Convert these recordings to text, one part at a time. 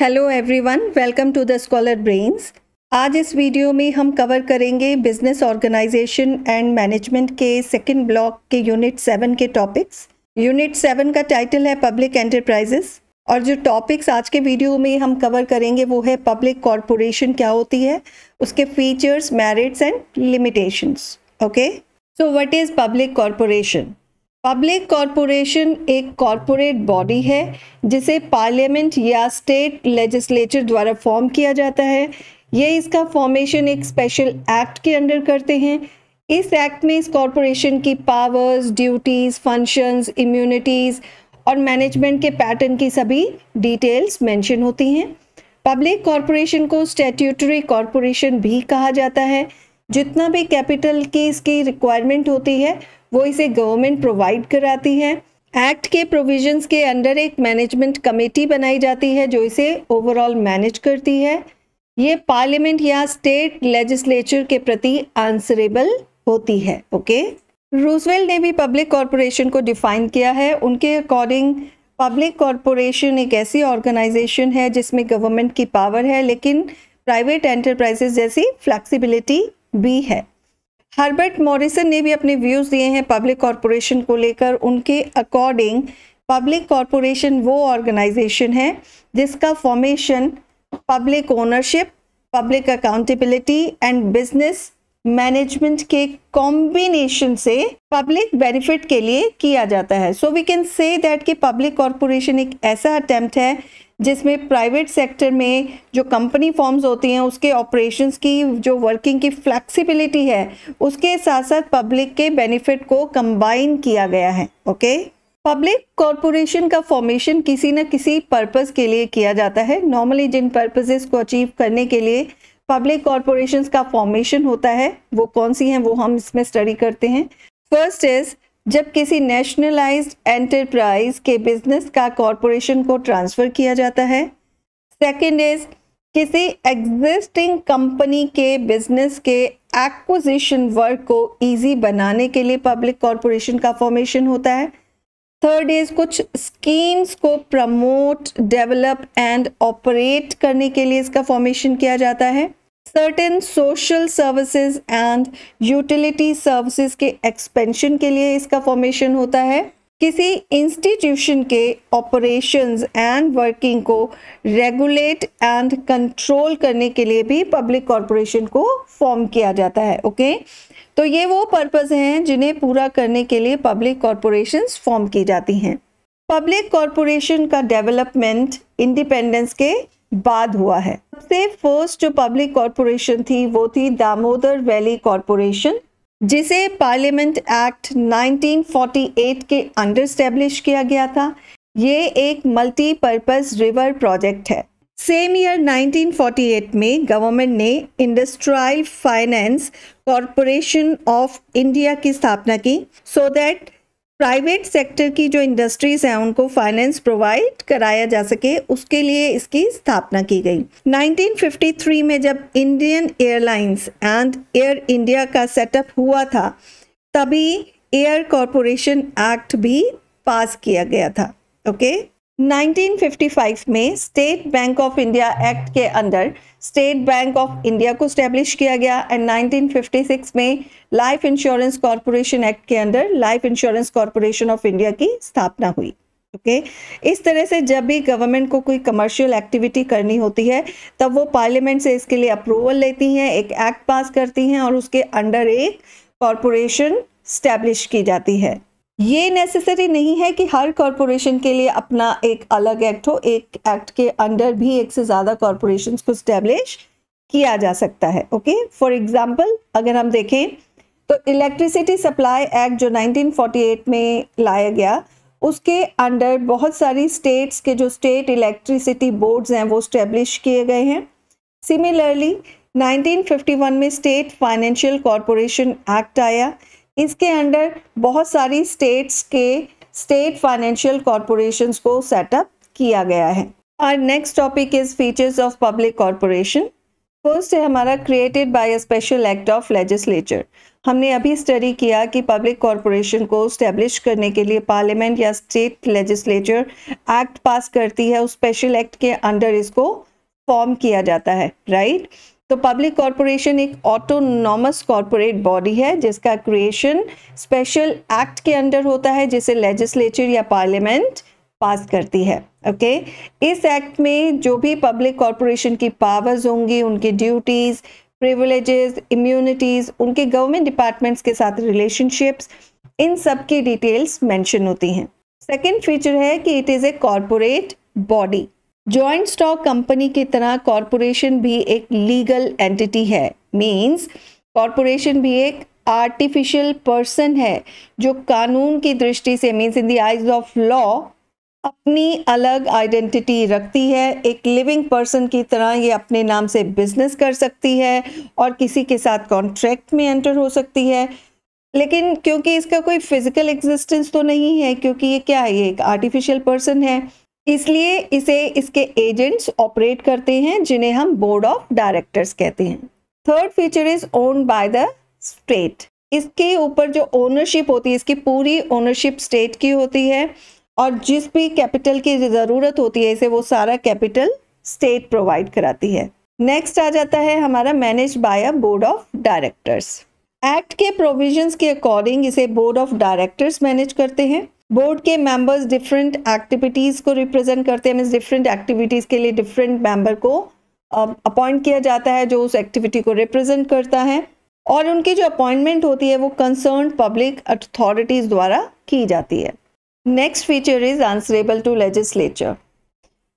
Hello everyone welcome to the Scholar Brains आज इस वीडियो में हम कवर करेंगे बिजनेस ऑर्गेनाइजेशन एंड मैनेजमेंट के सेकंड ब्लॉक के यूनिट सेवन के टॉपिक्स यूनिट सेवन का टाइटल है पब्लिक एंटरप्राइजेस और जो टॉपिक्स आज के वीडियो में हम कवर करेंगे वो है पब्लिक कॉरपोरेशन क्या होती है उसके features merits and limitations okay so what is public corporation public corporation एक कॉरपोरेट बॉडी है जिसे पार्लियामेंट या स्टेट लेजिस्लेचर द्वारा फॉर्म किया जाता है यह इसका फॉर्मेशन एक स्पेशल एक्ट के अंडर करते हैं इस एक्ट में इस कॉरपोरेशन की पावर्स ड्यूटीज़ फंक्शंस इम्यूनिटीज़ और मैनेजमेंट के पैटर्न की सभी डिटेल्स मेंशन होती हैं पब्लिक कॉरपोरेशन को स्टेट्यूटरी कॉरपोरेशन भी कहा जाता है जितना भी कैपिटल की इसकी रिक्वायरमेंट होती है वो इसे गवर्नमेंट प्रोवाइड कराती है एक्ट के प्रोविजंस के अंडर एक मैनेजमेंट कमेटी बनाई जाती है जो इसे ओवरऑल मैनेज करती है ये पार्लियामेंट या स्टेट लेजिस्लेचर के प्रति आंसरेबल होती है ओके रूजवेल ने भी पब्लिक कॉरपोरेशन को डिफाइन किया है उनके अकॉर्डिंग पब्लिक कॉरपोरेशन एक ऐसी ऑर्गेनाइजेशन है जिसमें गवर्नमेंट की पावर है लेकिन प्राइवेट एंटरप्राइजेस जैसी फ्लैक्सिबिलिटी भी है हर्बर्ट मॉरिसन ने भी अपने व्यूज़ दिए हैं पब्लिक कॉरपोरेशन को लेकर उनके अकॉर्डिंग पब्लिक कॉरपोरेशन वो ऑर्गेनाइजेशन है जिसका formation public ownership public accountability and business management के कॉम्बिनेशन से पब्लिक बेनिफिट के लिए किया जाता है so we can say that कि पब्लिक कॉरपोरेशन एक ऐसा अटैम्प्ट है जिसमें प्राइवेट सेक्टर में जो कंपनी फॉर्म्स होती हैं उसके ऑपरेशंस की जो वर्किंग की फ्लैक्सिबिलिटी है उसके साथ साथ पब्लिक के बेनिफिट को कंबाइन किया गया है ओके पब्लिक कॉरपोरेशन का फॉर्मेशन किसी न किसी पर्पज़ के लिए किया जाता है नॉर्मली जिन पर्पजेस को अचीव करने के लिए पब्लिक कॉरपोरेशन का फॉर्मेशन होता है वो कौन सी हैं वो हम इसमें स्टडी करते हैं फर्स्ट इज जब किसी नेशनलाइज्ड एंटरप्राइज के बिजनेस का कॉरपोरेशन को ट्रांसफ़र किया जाता है सेकंड इज किसी एग्जिस्टिंग कंपनी के बिजनेस के एक्विजिशन वर्क को इजी बनाने के लिए पब्लिक कॉरपोरेशन का फॉर्मेशन होता है थर्ड इज कुछ स्कीम्स को प्रमोट डेवलप एंड ऑपरेट करने के लिए इसका फॉर्मेशन किया जाता है certain social services and utility services के एक्सपेंशन के लिए इसका फॉर्मेशन होता है किसी इंस्टीट्यूशन के ऑपरेशंस एंड वर्किंग को रेगुलेट एंड कंट्रोल करने के लिए भी पब्लिक कॉरपोरेशन को फॉर्म किया जाता है ओके okay? तो ये वो पर्पज़ हैं जिन्हें पूरा करने के लिए पब्लिक कॉरपोरेशंस फॉर्म की जाती हैं पब्लिक कॉरपोरेशन का डेवलपमेंट इंडिपेंडेंस के बाद हुआ है सबसे फर्स्ट जो पब्लिक कॉरपोरेशन थी वो थी दामोदर वैली कॉरपोरेशन जिसे पार्लियामेंट एक्ट 1948 के अंडर स्टेब्लिश किया गया था ये एक मल्टीपर्पज रिवर प्रोजेक्ट है सेम ईयर 1948 में गवर्नमेंट ने Industrial Finance Corporation of India की स्थापना की so so that private sector की जो इंडस्ट्रीज हैं उनको फाइनेंस प्रोवाइड कराया जा सके उसके लिए इसकी स्थापना की गई 1953 में जब Indian Airlines and Air India का सेटअप हुआ था तभी एयर कॉरपोरेशन एक्ट भी पास किया गया था ओके okay? 1955 में State Bank of India act के अंदर स्टेट बैंक ऑफ इंडिया को स्टैब्लिश किया गया एंड 1956 में लाइफ इंश्योरेंस कॉरपोरेशन एक्ट के अंदर Life insurance Corporation of India की स्थापना हुई ओके okay? इस तरह से जब भी गवर्नमेंट को कोई कमर्शियल एक्टिविटी करनी होती है तब वो पार्लियामेंट से इसके लिए अप्रूवल लेती हैं एक एक्ट पास करती हैं और उसके अंडर एक कॉरपोरेशन स्टैब्लिश की जाती है ये नेसेसरी नहीं है कि हर कॉरपोरेशन के लिए अपना एक अलग एक्ट हो एक एक्ट के अंडर भी एक से ज़्यादा कॉरपोरेशन को स्टेब्लिश किया जा सकता है ओके फॉर एग्जाम्पल अगर हम देखें तो इलेक्ट्रिसिटी सप्लाई एक्ट जो 1948 में लाया गया उसके अंडर बहुत सारी स्टेट्स के जो स्टेट इलेक्ट्रिसिटी बोर्ड्स हैं वो स्टैब्लिश किए गए हैं सिमिलरली 1951 में स्टेट फाइनेंशियल कॉरपोरेशन एक्ट आया इसके अंडर बहुत सारी स्टेट्स के स्टेट फाइनेंशियल कॉरपोरेशन को सेटअप किया गया है और next topic is features of public corporation first है हमारा created by a special act of legislature हमने अभी स्टडी किया कि पब्लिक कॉरपोरेशन को स्टैब्लिश करने के लिए पार्लियामेंट या स्टेट लेजिस्लेचर एक्ट पास करती है उस स्पेशल एक्ट के अंडर इसको फॉर्म किया जाता है राइट right? तो पब्लिक कॉरपोरेशन एक ऑटोनॉमस कॉरपोरेट बॉडी है जिसका क्रिएशन स्पेशल एक्ट के अंडर होता है जिसे लेजिस्लेचर या पार्लियामेंट पास करती है ओके okay? इस एक्ट में जो भी पब्लिक कॉरपोरेशन की पावर्स होंगी उनकी ड्यूटीज़ प्रिविलेजेस इम्यूनिटीज़ उनके गवर्नमेंट डिपार्टमेंट्स के साथ रिलेशनशिप्स इन सब की डिटेल्स मैंशन होती हैं सेकेंड फीचर है कि it is a corporate body joint stock company की तरह कॉरपोरेशन भी एक लीगल एंटिटी है मींस कॉरपोरेशन भी एक आर्टिफिशियल पर्सन है जो कानून की दृष्टि से means in the eyes of law अपनी अलग आइडेंटिटी रखती है एक लिविंग पर्सन की तरह ये अपने नाम से बिजनेस कर सकती है और किसी के साथ कॉन्ट्रैक्ट में एंटर हो सकती है लेकिन क्योंकि इसका कोई फिजिकल एग्जिस्टेंस तो नहीं है क्योंकि ये क्या है ये एक आर्टिफिशियल पर्सन है इसलिए इसे इसके एजेंट्स ऑपरेट करते हैं जिन्हें हम बोर्ड ऑफ डायरेक्टर्स कहते हैं third feature is owned by the state इसके ऊपर जो ओनरशिप होती है इसकी पूरी ओनरशिप स्टेट की होती है और जिस भी कैपिटल की ज़रूरत होती है इसे वो सारा कैपिटल स्टेट प्रोवाइड कराती है नेक्स्ट आ जाता है हमारा managed by a board of directors act के प्रोविजंस के अकॉर्डिंग इसे बोर्ड ऑफ डायरेक्टर्स मैनेज करते हैं बोर्ड के मेंबर्स डिफरेंट एक्टिविटीज़ को रिप्रेजेंट करते हैं मीन डिफरेंट एक्टिविटीज़ के लिए डिफरेंट मेंबर को अपॉइंट um, किया जाता है जो उस एक्टिविटी को रिप्रेजेंट करता है और उनकी जो अपॉइंटमेंट होती है वो कंसर्न पब्लिक अथॉरिटीज़ द्वारा की जाती है next feature is answerable to legislature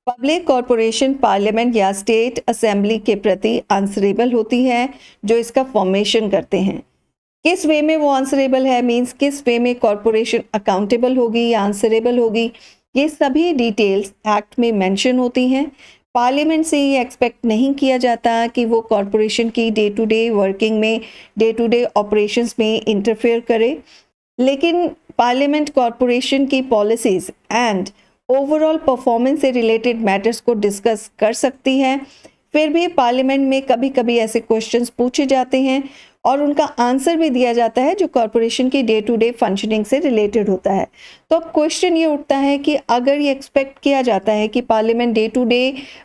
public corporation parliament या स्टेट असेंबली के प्रति आंसरेबल होती है जो इसका फॉर्मेशन करते हैं किस वे में वो आंसरेबल है मींस किस वे में कॉरपोरेशन अकाउंटेबल होगी या आंसरेबल होगी ये सभी डिटेल्स एक्ट में मेंशन होती हैं पार्लियामेंट से ये एक्सपेक्ट नहीं किया जाता कि वो कॉरपोरेशन की डे टू डे वर्किंग में डे टू डे ऑपरेशंस में इंटरफेयर करे लेकिन पार्लियामेंट कॉरपोरेशन की पॉलिसीज़ एंड ओवरऑल परफॉर्मेंस से रिलेटेड मैटर्स को डिस्कस कर सकती है फिर भी पार्लियामेंट में कभी कभी ऐसे क्वेश्चंस पूछे जाते हैं और उनका आंसर भी दिया जाता है जो कॉरपोरेशन की डे टू डे फंक्शनिंग से रिलेटेड होता है तो अब क्वेश्चन ये उठता है कि अगर ये एक्सपेक्ट किया जाता है कि parliament day to day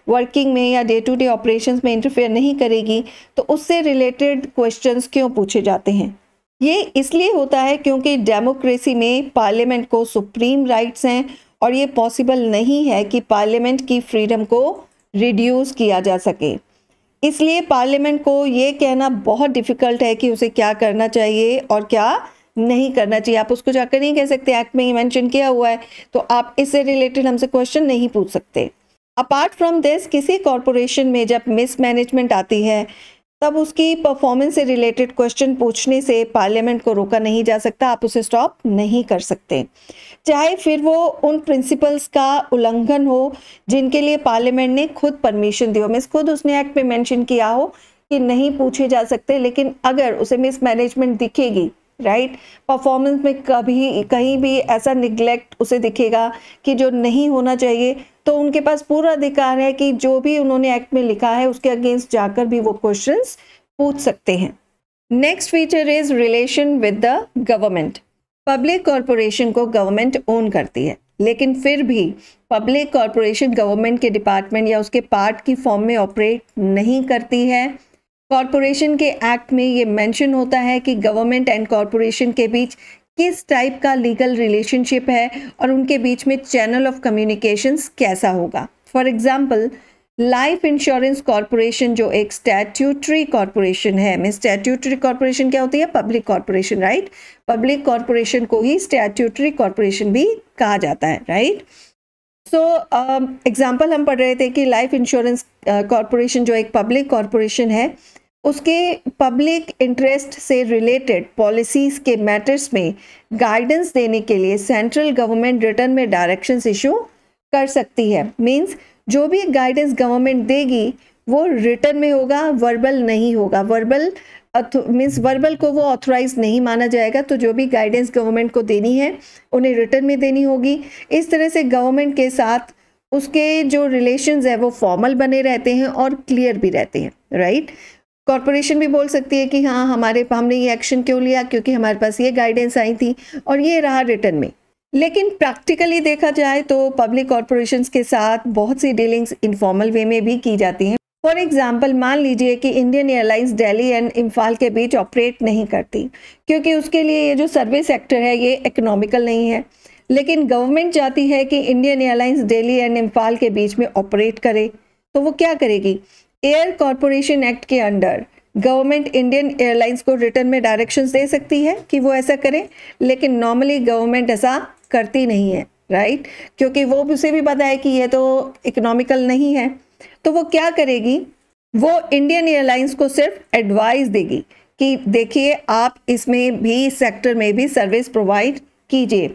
working में या डे टू डे ऑपरेशन में इंटरफेयर नहीं करेगी तो उससे रिलेटेड क्वेश्चन क्यों पूछे जाते हैं ये इसलिए होता है क्योंकि डेमोक्रेसी में पार्लियामेंट को सुप्रीम राइट्स हैं और ये पॉसिबल नहीं है कि पार्लियामेंट की फ्रीडम को रिड्यूस किया जा सके इसलिए पार्लियामेंट को ये कहना बहुत डिफ़िकल्ट है कि उसे क्या करना चाहिए और क्या नहीं करना चाहिए आप उसको जाकर नहीं कह सकते एक्ट में ये मैंशन किया हुआ है तो आप इससे रिलेटेड हमसे क्वेश्चन नहीं पूछ सकते अपार्ट फ्रॉम दिस किसी कॉरपोरेशन में जब मिसमैनेजमेंट आती है तब उसकी परफॉर्मेंस से रिलेटेड क्वेश्चन पूछने से पार्लियामेंट को रोका नहीं जा सकता आप उसे स्टॉप नहीं कर सकते चाहे फिर वो उन प्रिंसिपल्स का उल्लंघन हो जिनके लिए पार्लियामेंट ने खुद परमिशन दी हो मिस खुद उसने एक्ट में मेंशन किया हो कि नहीं पूछे जा सकते लेकिन अगर उसे मिस मैनेजमेंट दिखेगी राइट right? परफॉर्मेंस में कभी कहीं भी ऐसा निग्लेक्ट उसे दिखेगा कि जो नहीं होना चाहिए तो उनके पास पूरा अधिकार है कि जो भी उन्होंने एक्ट में लिखा है उसके अगेंस्ट जाकर भी वो क्वेश्चन पूछ सकते हैं next feature is relation with the government public corporation को गवर्नमेंट ओन करती है लेकिन फिर भी पब्लिक कॉरपोरेशन गवर्नमेंट के डिपार्टमेंट या उसके पार्ट की फॉर्म में ऑपरेट नहीं करती है कॉरपोरेशन के एक्ट में ये मेंशन होता है कि गवर्नमेंट एंड कॉरपोरेशन के बीच किस टाइप का लीगल रिलेशनशिप है और उनके बीच में चैनल ऑफ कम्युनिकेशंस कैसा होगा for example life insurance corporation जो एक स्टैट्यूटरी कॉरपोरेशन है मैं स्टैट्यूटरी कॉरपोरेशन क्या होती है public corporation right public corporation को ही स्टैट्यूटरी कॉरपोरेशन भी कहा जाता है राइट सो एग्जाम्पल हम पढ़ रहे थे कि लाइफ इंश्योरेंस कॉरपोरेशन जो एक पब्लिक कॉरपोरेशन है उसके पब्लिक इंटरेस्ट से रिलेटेड पॉलिसीज़ के मैटर्स में गाइडेंस देने के लिए सेंट्रल गवर्नमेंट रिटर्न में डायरेक्शंस इशू कर सकती है मींस जो भी गाइडेंस गवर्नमेंट देगी वो रिटर्न में होगा वर्बल नहीं होगा वर्बल मीन्स वर्बल को वो ऑथोराइज नहीं माना जाएगा तो जो भी गाइडेंस गवर्नमेंट को देनी है उन्हें रिटर्न में देनी होगी इस तरह से गवर्नमेंट के साथ उसके जो रिलेशंस है वो फॉर्मल बने रहते हैं और क्लियर भी रहते हैं राइट right? कॉरपोरेशन भी बोल सकती है कि हाँ हमारे हमने ये एक्शन क्यों लिया क्योंकि हमारे पास ये गाइडेंस आई थी और ये रहा रिटर्न में लेकिन प्रैक्टिकली देखा जाए तो पब्लिक कॉरपोरेशन के साथ बहुत सी डीलिंग्स इनफॉर्मल वे में भी की जाती हैं फॉर एग्जाम्पल मान लीजिए कि Indian Airlines Delhi and Imphal के बीच ऑपरेट नहीं करती क्योंकि उसके लिए ये जो सर्विस सेक्टर है ये इकोनॉमिकल नहीं है लेकिन गवर्नमेंट चाहती है कि Indian Airlines Delhi and Imphal के बीच में ऑपरेट करे तो वो क्या करेगी एयर कॉरपोरेशन एक्ट के अंडर गवर्नमेंट इंडियन एयरलाइंस को रिटर्न में डायरेक्शंस दे सकती है कि वो ऐसा करें लेकिन नॉर्मली गवर्नमेंट ऐसा करती नहीं है राइट right? क्योंकि वो उसे भी पता है कि ये तो इकोनॉमिकल नहीं है तो वो क्या करेगी वो इंडियन एयरलाइंस को सिर्फ एडवाइस देगी कि देखिए आप इसमें भी सेक्टर में भी सर्विस प्रोवाइड कीजिए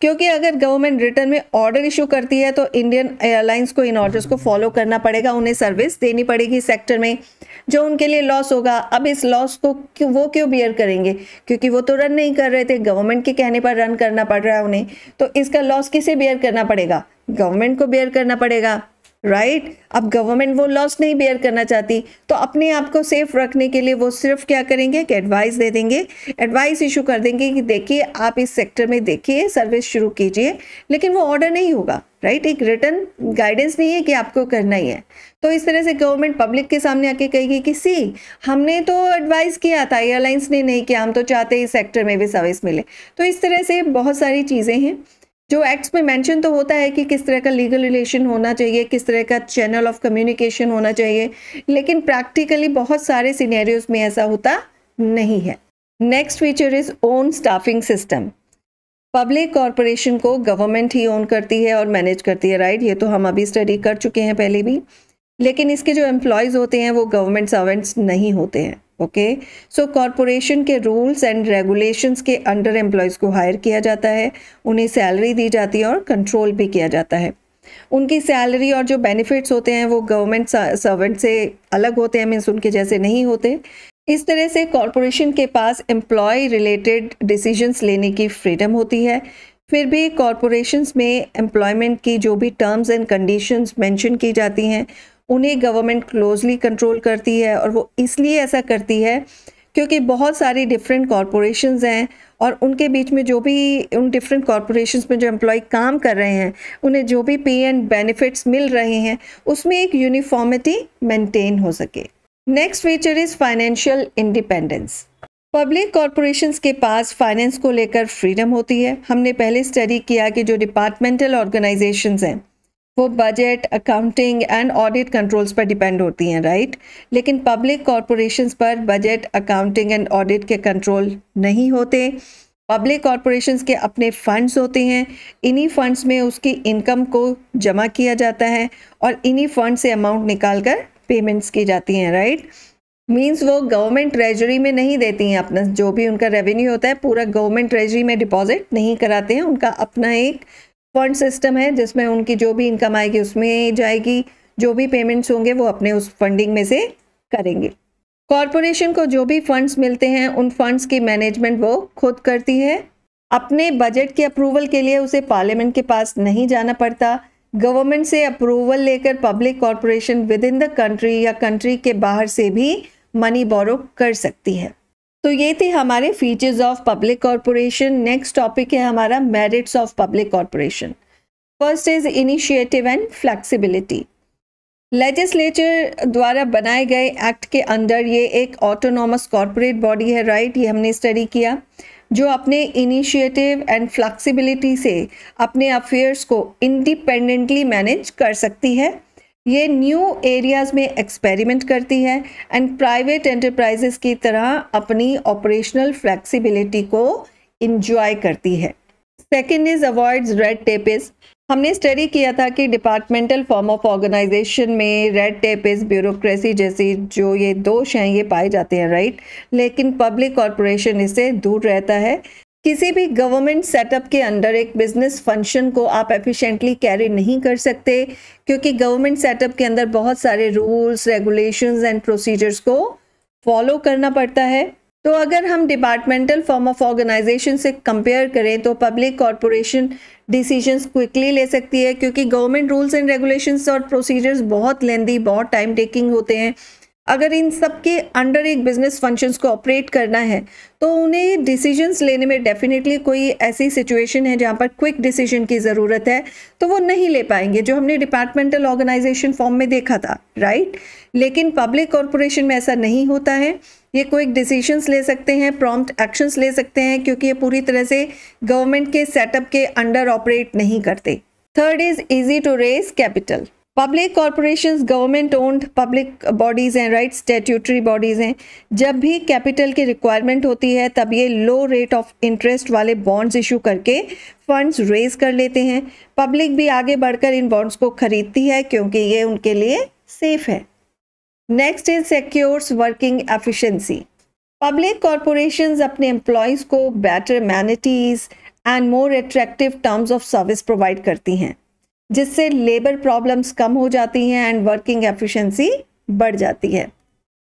क्योंकि अगर गवर्नमेंट रिटर्न में ऑर्डर इशू करती है तो इंडियन एयरलाइंस को इन ऑर्डर्स को फॉलो करना पड़ेगा उन्हें सर्विस देनी पड़ेगी सेक्टर में जो उनके लिए लॉस होगा अब इस लॉस को क्यों वो क्यों बियर करेंगे क्योंकि वो तो रन नहीं कर रहे थे गवर्नमेंट के कहने पर रन करना पड़ रहा है उन्हें तो इसका लॉस किसे बियर करना पड़ेगा गवर्नमेंट को बियर करना पड़ेगा राइट right? अब गवर्नमेंट वो लॉस नहीं बेयर करना चाहती तो अपने आप को सेफ रखने के लिए वो सिर्फ क्या करेंगे कि एडवाइस दे देंगे एडवाइस इशू कर देंगे कि देखिए आप इस सेक्टर में देखिए सर्विस शुरू कीजिए लेकिन वो ऑर्डर नहीं होगा राइट right? एक रिटर्न गाइडेंस नहीं है कि आपको करना ही है तो इस तरह से गवर्नमेंट पब्लिक के सामने आके कहेगी कि सी हमने तो एडवाइस किया था एयरलाइंस ने नहीं किया हम तो चाहते इस सेक्टर में भी सर्विस मिले तो इस तरह से बहुत सारी चीज़ें हैं जो एक्ट्स में मेंशन तो होता है कि किस तरह का लीगल रिलेशन होना चाहिए किस तरह का चैनल ऑफ कम्युनिकेशन होना चाहिए लेकिन प्रैक्टिकली बहुत सारे सीनेरियोज में ऐसा होता नहीं है next feature is own staffing system public corporation को गवर्नमेंट ही ओन करती है और मैनेज करती है राइट ये तो हम अभी स्टडी कर चुके हैं पहले भी लेकिन इसके जो एम्प्लॉयज़ होते हैं वो गवर्नमेंट सर्वेंट्स नहीं होते हैं ओके सो कॉरपोरेशन के रूल्स एंड रेगुलेशंस के अंडर एम्प्लॉयज़ को हायर किया जाता है उन्हें सैलरी दी जाती है और कंट्रोल भी किया जाता है उनकी सैलरी और जो बेनिफिट्स होते हैं वो गवर्नमेंट सर्वेंट से अलग होते हैं मीन्स उनके जैसे नहीं होते इस तरह से कॉरपोरेशन के पास एम्प्लॉय रिलेटेड डिसीजंस लेने की फ्रीडम होती है फिर भी कॉरपोरेशंस में एम्प्लॉयमेंट की जो भी टर्म्स एंड कंडीशंस मेंशन की जाती हैं उन्हें गवर्नमेंट क्लोजली कंट्रोल करती है और वो इसलिए ऐसा करती है क्योंकि बहुत सारी डिफरेंट कॉरपोरेशंस हैं और उनके बीच में जो भी उन डिफरेंट कॉरपोरेशंस में जो एम्प्लॉय काम कर रहे हैं उन्हें जो भी पे एंड बेनिफिट्स मिल रहे हैं उसमें एक यूनिफॉर्मिटी मेंटेन हो सके next feature is financial independence public corporations के पास फाइनेंस को लेकर फ्रीडम होती है हमने पहले स्टडी किया कि जो डिपार्टमेंटल ऑर्गेनाइजेशन हैं वो budget accounting and audit controls पर डिपेंड होती हैं राइट लेकिन पब्लिक कॉरपोरेशंस पर बजट अकाउंटिंग एंड ऑडिट के कंट्रोल नहीं होते पब्लिक कॉरपोरेशंस के अपने फंड्स होते हैं इन्हीं फंड्स में उसकी इनकम को जमा किया जाता है और इन्हीं फंड से अमाउंट निकाल कर पेमेंट्स की जाती हैं राइट मीन्स वो गवर्नमेंट ट्रेजरी में नहीं देती हैं अपना जो भी उनका रेवेन्यू होता है पूरा गवर्नमेंट ट्रेजरी में डिपॉजिट नहीं कराते हैं उनका अपना एक फंड सिस्टम है जिसमें उनकी जो भी इनकम आएगी उसमें जाएगी जो भी पेमेंट्स होंगे वो अपने उस फंडिंग में से करेंगे कॉरपोरेशन को जो भी फंड्स मिलते हैं उन फंड्स की मैनेजमेंट वो खुद करती है अपने बजट के अप्रूवल के लिए उसे पार्लियामेंट के पास नहीं जाना पड़ता गवर्नमेंट से अप्रूवल लेकर public corporation within the country या कंट्री के बाहर से भी मनी बोरो कर सकती है तो ये थे हमारे features of public corporation next topic है हमारा merits of public corporation first is initiative and flexibility legislature द्वारा बनाए गए एक्ट के अंडर ये एक ऑटोनॉमस कॉरपोरेट बॉडी है राइट right? ये हमने स्टडी किया जो अपने इनिशिएटिव एंड फ्लैक्सिबिलिटी से अपने अफेयर्स को इंडिपेंडेंटली मैनेज कर सकती है ये न्यू एरियाज़ में एक्सपेरिमेंट करती है एंड प्राइवेट एंटरप्राइजेस की तरह अपनी ऑपरेशनल फ्लेक्सिबिलिटी को इन्जॉय करती है second is avoid red tape is हमने स्टडी किया था कि डिपार्टमेंटल फॉर्म ऑफ ऑर्गेनाइजेशन में रेड टेप इज़ ब्यूरोक्रेसी जैसी जो ये दोष हैं ये पाए जाते हैं राइट लेकिन पब्लिक कॉरपोरेशन इससे दूर रहता है किसी भी गवर्नमेंट सेटअप के अंडर एक बिजनेस फंक्शन को आप एफिशिएंटली कैरी नहीं कर सकते क्योंकि गवर्नमेंट सेटअप के अंदर बहुत सारे रूल्स रेगुलेशंस एंड प्रोसीजर्स को फॉलो करना पड़ता है तो अगर हम डिपार्टमेंटल फॉर्म ऑफ ऑर्गेनाइजेशन से कंपेयर करें तो पब्लिक कॉरपोरेशन डिसीजंस क्विकली ले सकती है क्योंकि गवर्नमेंट रूल्स एंड रेगुलेशंस और प्रोसीजर्स बहुत लेंदी बहुत टाइम टेकिंग होते हैं अगर इन सब के अंडर एक बिजनेस फंक्शंस को ऑपरेट करना है तो उन्हें डिसीजंस लेने में डेफिनेटली कोई ऐसी सिचुएशन है जहाँ पर क्विक डिसीजन की ज़रूरत है तो वो नहीं ले पाएंगे जो हमने डिपार्टमेंटल ऑर्गेनाइजेशन फॉर्म में देखा था राइट लेकिन पब्लिक कॉरपोरेशन में ऐसा नहीं होता है ये क्विक डिसीजंस ले सकते हैं प्रॉम्प्ट एक्शंस ले सकते हैं क्योंकि ये पूरी तरह से गवर्नमेंट के सेटअप के अंडर ऑपरेट नहीं करते third is easy to raise capital public corporations government owned public bodies हैं राइट स्टेट्यूटरी बॉडीज़ हैं जब भी कैपिटल की रिक्वायरमेंट होती है तब ये लो रेट ऑफ इंटरेस्ट वाले बॉन्ड्स इशू करके फंड्स रेज कर लेते हैं पब्लिक भी आगे बढ़कर इन बॉन्ड्स को खरीदती है क्योंकि ये उनके लिए सेफ है next is secures working efficiency public corporations अपने एम्प्लॉयज़ को better amenities and more attractive terms of service provide करती हैं जिससे लेबर प्रॉब्लम्स कम हो जाती हैं एंड वर्किंग एफिशिएंसी बढ़ जाती है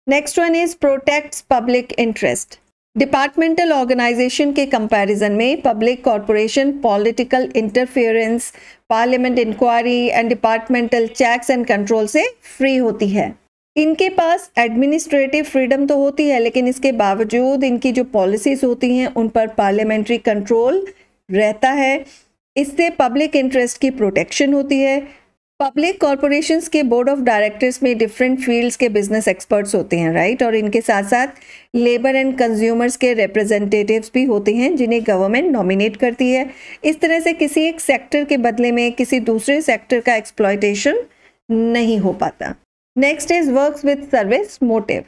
next one is protect public interest departmental organisation के कंपैरिजन में public corporation political interference parliament inquiry and departmental checks and control से फ्री होती है इनके पास एडमिनिस्ट्रेटिव फ्रीडम तो होती है लेकिन इसके बावजूद इनकी जो पॉलिसीज होती हैं उन पर पार्लियामेंट्री कंट्रोल रहता है इससे पब्लिक इंटरेस्ट की प्रोटेक्शन होती है पब्लिक कॉरपोरेशंस के बोर्ड ऑफ डायरेक्टर्स में डिफरेंट फील्ड्स के बिजनेस एक्सपर्ट्स होते हैं राइट और इनके साथ साथ लेबर एंड कंज्यूमर्स के रिप्रेजेंटेटिव्स भी होते हैं जिन्हें गवर्नमेंट नॉमिनेट करती है इस तरह से किसी एक सेक्टर के बदले में किसी दूसरे सेक्टर का एक्सप्लॉयटेशन नहीं हो पाता next is work with service motive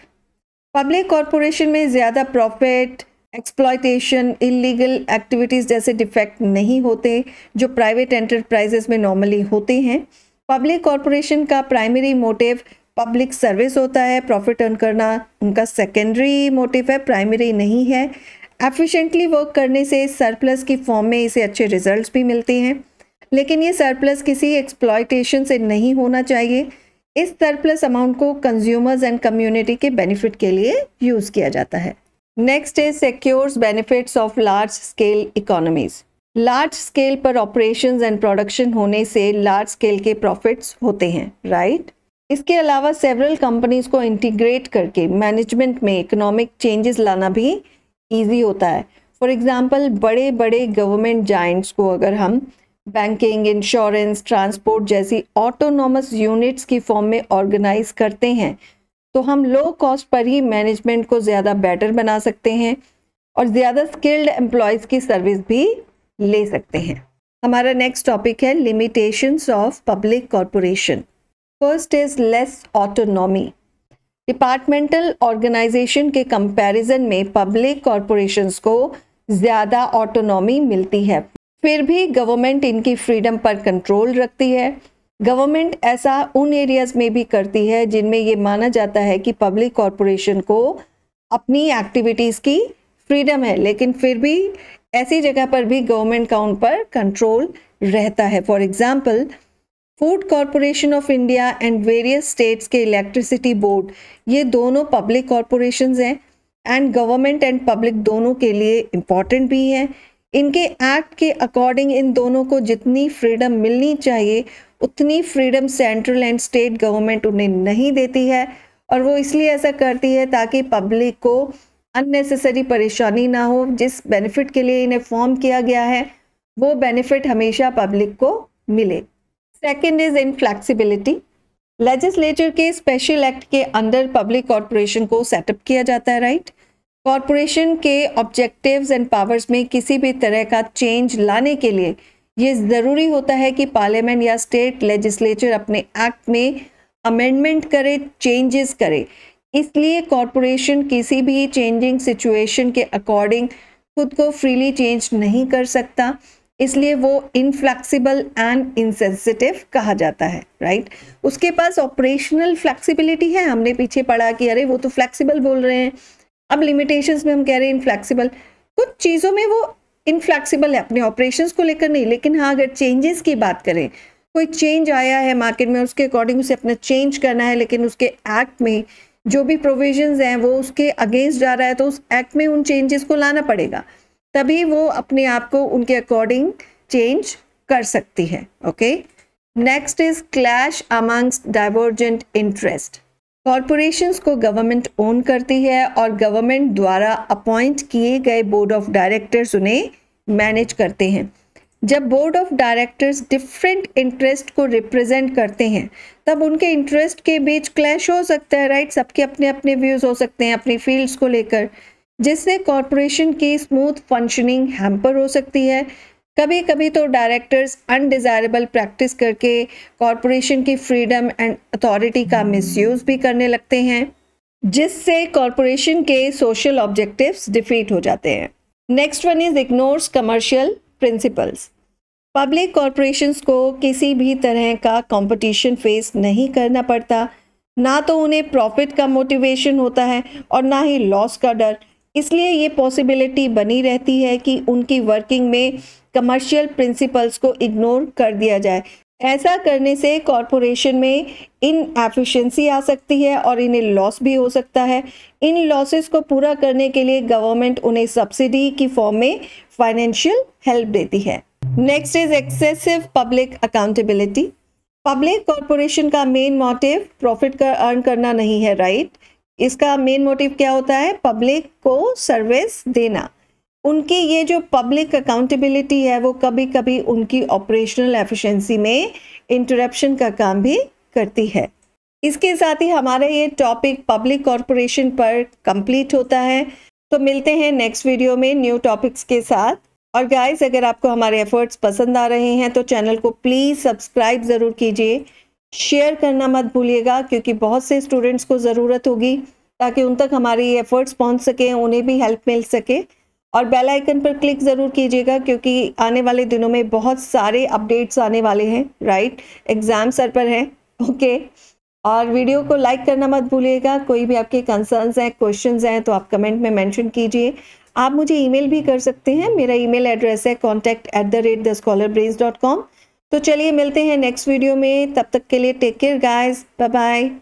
public corporation में ज़्यादा प्रॉफिट एक्सप्लाइटेशन इलीगल एक्टिविटीज़ जैसे डिफेक्ट नहीं होते जो प्राइवेट एंटरप्राइजेस में नॉर्मली होते हैं पब्लिक कॉरपोरेशन का प्राइमरी मोटिव पब्लिक सर्विस होता है प्रॉफिट अर्न करना उनका सेकेंडरी मोटिव है प्राइमरी नहीं है एफिशिएंटली वर्क करने से सरप्लस की फॉर्म में इसे अच्छे रिजल्ट्स भी मिलते हैं लेकिन ये सरप्लस किसी एक्सप्लॉयटेशन से नहीं होना चाहिए इस सरप्लस अमाउंट को कंज्यूमर्स एंड कम्युनिटी के बेनिफिट के लिए यूज़ किया जाता है next is secures benefits of large scale economies large scale पर ऑपरेशंस एंड प्रोडक्शन होने से लार्ज स्केल के प्रॉफिट्स होते हैं राइट right? इसके अलावा सेवरल कंपनीज को इंटीग्रेट करके मैनेजमेंट में इकोनॉमिक चेंजेस लाना भी इजी होता है फॉर एग्जांपल बड़े बड़े गवर्नमेंट जाइंट्स को अगर हम बैंकिंग इंश्योरेंस ट्रांसपोर्ट जैसी ऑटोनॉमस यूनिट्स की फॉर्म में ऑर्गेनाइज करते हैं तो हम लो कॉस्ट पर ही मैनेजमेंट को ज़्यादा बेटर बना सकते हैं और ज़्यादा स्किल्ड एम्प्लॉयज़ की सर्विस भी ले सकते हैं हमारा नेक्स्ट टॉपिक है limitations of public corporation first is less autonomy departmental organisation के कंपैरिजन में पब्लिक कॉरपोरेशंस को ज़्यादा ऑटोनॉमी मिलती है फिर भी गवर्नमेंट इनकी फ्रीडम पर कंट्रोल रखती है गवर्नमेंट ऐसा उन एरियाज में भी करती है जिनमें ये माना जाता है कि पब्लिक कॉरपोरेशन को अपनी एक्टिविटीज़ की फ्रीडम है लेकिन फिर भी ऐसी जगह पर भी गवर्नमेंट का उन पर कंट्रोल रहता है for example Food Corporation of India and various states के इलेक्ट्रिसिटी बोर्ड ये दोनों पब्लिक कॉरपोरेशन हैं एंड गवर्नमेंट एंड पब्लिक दोनों के लिए इम्पॉर्टेंट भी हैं इनके एक्ट के अकॉर्डिंग इन दोनों को जितनी फ्रीडम मिलनी चाहिए उतनी freedom central and state government उन्हें नहीं देती है और वो इसलिए ऐसा करती है ताकि पब्लिक को अननेसेसरी परेशानी ना हो जिस बेनिफिट के लिए इन्हें फॉर्म किया गया है वो बेनिफिट हमेशा पब्लिक को मिले सेकेंड इज इनफ्लैक्सीबिलिटी लेजिस्लेचर के स्पेशल एक्ट के अंडर पब्लिक कॉरपोरेशन को सेटअप किया जाता है राइट कॉरपोरेशन के ऑब्जेक्टिव्स एंड पावर्स में किसी भी तरह का चेंज लाने के लिए ये ज़रूरी होता है कि पार्लियामेंट या स्टेट लेजिस्लेचर अपने एक्ट में अमेंडमेंट करे चेंजेस करे इसलिए कॉरपोरेशन किसी भी चेंजिंग सिचुएशन के अकॉर्डिंग खुद को फ्रीली चेंज नहीं कर सकता इसलिए वो इनफ्लैक्सीबल एंड इनसेंसिटिव कहा जाता है राइट right? उसके पास ऑपरेशनल फ्लैक्सीबिलिटी है हमने पीछे पढ़ा कि अरे वो तो फ्लैक्सीबल बोल रहे हैं अब लिमिटेशंस में हम कह रहे हैं इनफ्लैक्सीबल कुछ चीज़ों में वो इनफ्लेक्सीबल है अपने ऑपरेशन को लेकर नहीं लेकिन हाँ अगर चेंजेस की बात करें कोई चेंज आया है मार्केट में उसके अकॉर्डिंग उसे अपना चेंज करना है लेकिन उसके एक्ट में जो भी प्रोविजंस हैं वो उसके अगेंस्ट जा रहा है तो उस एक्ट में उन चेंजेस को लाना पड़ेगा तभी वो अपने आप को उनके अकॉर्डिंग चेंज कर सकती है okay next is clash amongst divergent interest corporations को गवर्नमेंट ओन करती है और गवर्नमेंट द्वारा अपॉइंट किए गए बोर्ड ऑफ डायरेक्टर्स उन्हें मैनेज करते हैं जब board of directors different interest को रिप्रेजेंट करते हैं तब उनके इंटरेस्ट के बीच क्लैश हो सकता है राइट सबके अपने अपने व्यूज़ हो सकते हैं अपनी फील्ड्स को लेकर जिससे कॉरपोरेशन की स्मूथ फंक्शनिंग हैम्पर हो सकती है कभी कभी तो डायरेक्टर्स अनडिज़ायरेबल प्रैक्टिस करके कॉरपोरेशन की फ्रीडम एंड अथॉरिटी का मिसयूज़ भी करने लगते हैं जिससे कॉरपोरेशन के सोशल ऑब्जेक्टिव्स डिफीट हो जाते हैं next one is ignores commercial principles public corporations को किसी भी तरह का कंपटीशन फेस नहीं करना पड़ता ना तो उन्हें प्रॉफिट का मोटिवेशन होता है और ना ही लॉस का डर इसलिए ये पॉसिबिलिटी बनी रहती है कि उनकी वर्किंग में कमर्शियल प्रिंसिपल्स को इग्नोर कर दिया जाए ऐसा करने से कॉरपोरेशन में इन एफिशिएंसी आ सकती है और इन्हें लॉस भी हो सकता है इन लॉसेस को पूरा करने के लिए गवर्नमेंट उन्हें सब्सिडी की फॉर्म में फाइनेंशियल हेल्प देती है next is excessive public accountability public corporation का मेन मोटिव प्रॉफिट का अर्न करना नहीं है राइट right? इसका मेन मोटिव क्या होता है पब्लिक को सर्विस देना उनकी ये जो पब्लिक अकाउंटेबिलिटी है वो कभी कभी उनकी ऑपरेशनल एफिशिएंसी में इंटरप्शन का काम भी करती है इसके साथ ही हमारा ये टॉपिक पब्लिक कॉरपोरेशन पर कंप्लीट होता है तो मिलते हैं नेक्स्ट वीडियो में न्यू टॉपिक्स के साथ और गाइस अगर आपको हमारे एफर्ट्स पसंद आ रहे हैं तो चैनल को प्लीज़ सब्सक्राइब ज़रूर कीजिए शेयर करना मत भूलिएगा क्योंकि बहुत से स्टूडेंट्स को ज़रूरत होगी ताकि उन तक हमारी एफर्ट्स पहुंच सकें उन्हें भी हेल्प मिल सके और बेल आइकन पर क्लिक ज़रूर कीजिएगा क्योंकि आने वाले दिनों में बहुत सारे अपडेट्स आने वाले हैं राइट एग्ज़ाम सर पर हैं ओके और वीडियो को लाइक करना मत भूलिएगा कोई भी आपके कंसर्न्स हैं क्वेश्चंस हैं तो आप कमेंट में मेंशन कीजिए आप मुझे ईमेल भी कर सकते हैं मेरा ईमेल एड्रेस है contact at the rate the scholar braze dot com तो चलिए मिलते हैं नेक्स्ट वीडियो में तब तक के लिए take care guys bye bye